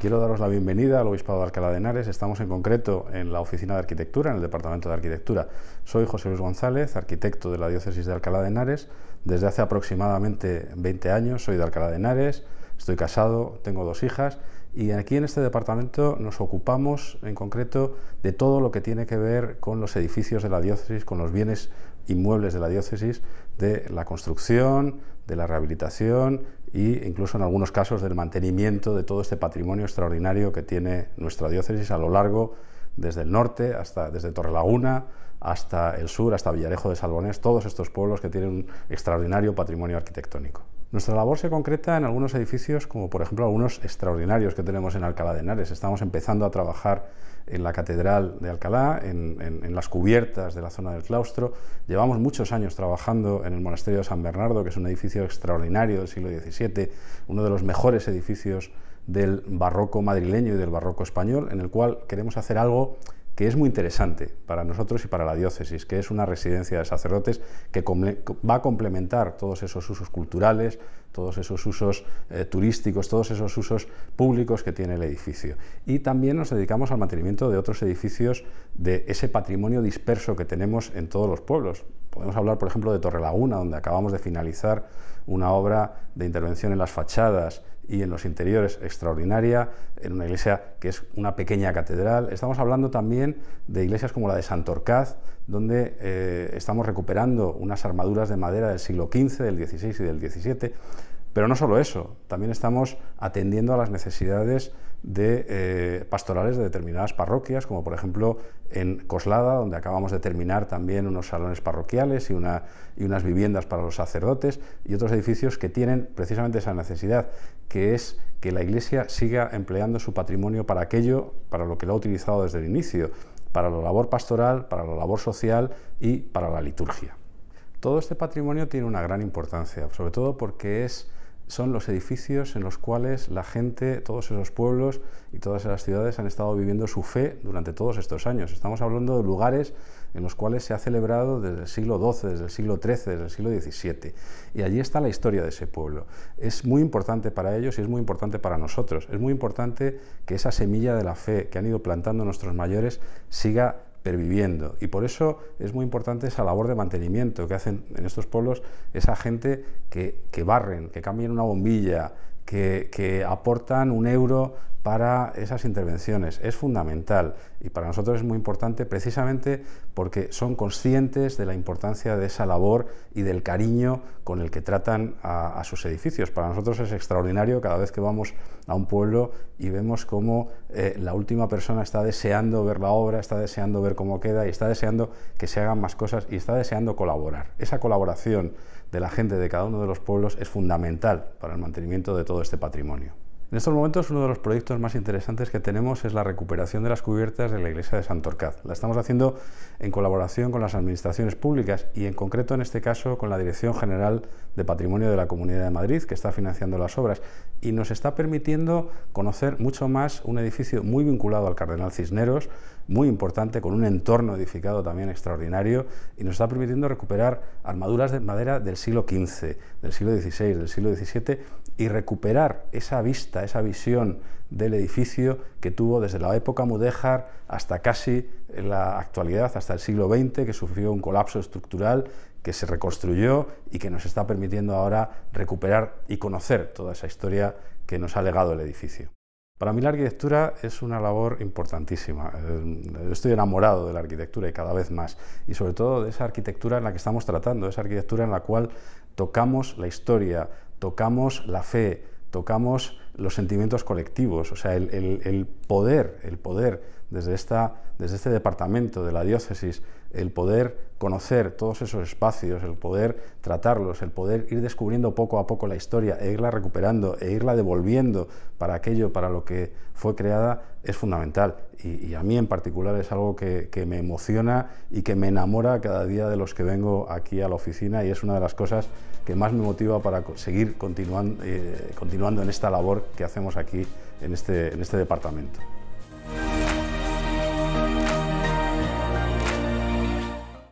Quiero daros la bienvenida al Obispado de Alcalá de Henares. Estamos en concreto en la Oficina de Arquitectura, en el Departamento de Arquitectura. Soy José Luis González, arquitecto de la Diócesis de Alcalá de Henares. Desde hace aproximadamente 20 años soy de Alcalá de Henares. Estoy casado, tengo dos hijas y aquí en este departamento nos ocupamos en concreto de todo lo que tiene que ver con los edificios de la diócesis, con los bienes inmuebles de la diócesis, de la construcción, de la rehabilitación e incluso en algunos casos del mantenimiento de todo este patrimonio extraordinario que tiene nuestra diócesis a lo largo desde el norte hasta desde Torrelaguna hasta el sur, hasta Villarejo de Salvonés, todos estos pueblos que tienen un extraordinario patrimonio arquitectónico. Nuestra labor se concreta en algunos edificios, como por ejemplo algunos extraordinarios que tenemos en Alcalá de Henares. Estamos empezando a trabajar en la Catedral de Alcalá, en, las cubiertas de la zona del claustro. Llevamos muchos años trabajando en el Monasterio de San Bernardo, que es un edificio extraordinario del siglo XVII, uno de los mejores edificios del barroco madrileño y del barroco español, en el cual queremos hacer algo que es muy interesante para nosotros y para la diócesis, que es una residencia de sacerdotes que va a complementar todos esos usos culturales, todos esos usos eh, turísticos, todos esos usos públicos que tiene el edificio. Y también nos dedicamos al mantenimiento de otros edificios de ese patrimonio disperso que tenemos en todos los pueblos. Podemos hablar, por ejemplo, de Torrelaguna, donde acabamos de finalizar una obra de intervención en las fachadas, y en los interiores extraordinaria, en una iglesia que es una pequeña catedral. Estamos hablando también de iglesias como la de Santorcaz, donde eh, estamos recuperando unas armaduras de madera del siglo XV, del XVI y del XVII. Pero no solo eso, también estamos atendiendo a las necesidades de eh, pastorales de determinadas parroquias, como por ejemplo en Coslada, donde acabamos de terminar también unos salones parroquiales y, y unas viviendas para los sacerdotes y otros edificios que tienen precisamente esa necesidad, que es que la Iglesia siga empleando su patrimonio para aquello, para lo que lo ha utilizado desde el inicio, para la labor pastoral, para la labor social y para la liturgia. Todo este patrimonio tiene una gran importancia, sobre todo porque es son los edificios en los cuales la gente, todos esos pueblos y todas esas ciudades han estado viviendo su fe durante todos estos años. Estamos hablando de lugares en los cuales se ha celebrado desde el siglo XII, desde el siglo XIII, desde el siglo XVII. Y allí está la historia de ese pueblo. Es muy importante para ellos y es muy importante para nosotros. Es muy importante que esa semilla de la fe que han ido plantando nuestros mayores siga perviviendo. Y por eso es muy importante esa labor de mantenimiento que hacen en estos pueblos esa gente que, barren, que cambien una bombilla, que, aportan un euro para esas intervenciones. Es fundamental y para nosotros es muy importante precisamente porque son conscientes de la importancia de esa labor y del cariño con el que tratan a, sus edificios. Para nosotros es extraordinario cada vez que vamos a un pueblo y vemos cómo eh, la última persona está deseando ver la obra, está deseando ver cómo queda y está deseando que se hagan más cosas y está deseando colaborar. Esa colaboración de la gente de cada uno de los pueblos es fundamental para el mantenimiento de todo este patrimonio. En estos momentos uno de los proyectos más interesantes que tenemos es la recuperación de las cubiertas de la iglesia de Santorcaz. La estamos haciendo en colaboración con las administraciones públicas y en concreto en este caso con la Dirección General de Patrimonio de la Comunidad de Madrid que está financiando las obras y nos está permitiendo conocer mucho más un edificio muy vinculado al Cardenal Cisneros, muy importante, con un entorno edificado también extraordinario y nos está permitiendo recuperar armaduras de madera del siglo XV, del siglo XVI, del siglo XVII y recuperar esa vista, esa visión del edificio que tuvo desde la época mudéjar hasta casi la actualidad, hasta el siglo XX, que sufrió un colapso estructural que se reconstruyó y que nos está permitiendo ahora recuperar y conocer toda esa historia que nos ha legado el edificio. Para mí la arquitectura es una labor importantísima. Eh, estoy enamorado de la arquitectura y cada vez más, y sobre todo de esa arquitectura en la que estamos tratando, esa arquitectura en la cual tocamos la historia, tocamos la fe, tocamos los sentimientos colectivos, o sea, el, poder, el poder desde, desde este departamento de la diócesis el poder conocer todos esos espacios, el poder tratarlos, el poder ir descubriendo poco a poco la historia e irla recuperando e irla devolviendo para aquello, para lo que fue creada, es fundamental. Y, a mí en particular es algo que, me emociona y que me enamora cada día de los que vengo aquí a la oficina y es una de las cosas que más me motiva para seguir eh, continuando, en esta labor que hacemos aquí en este, este departamento.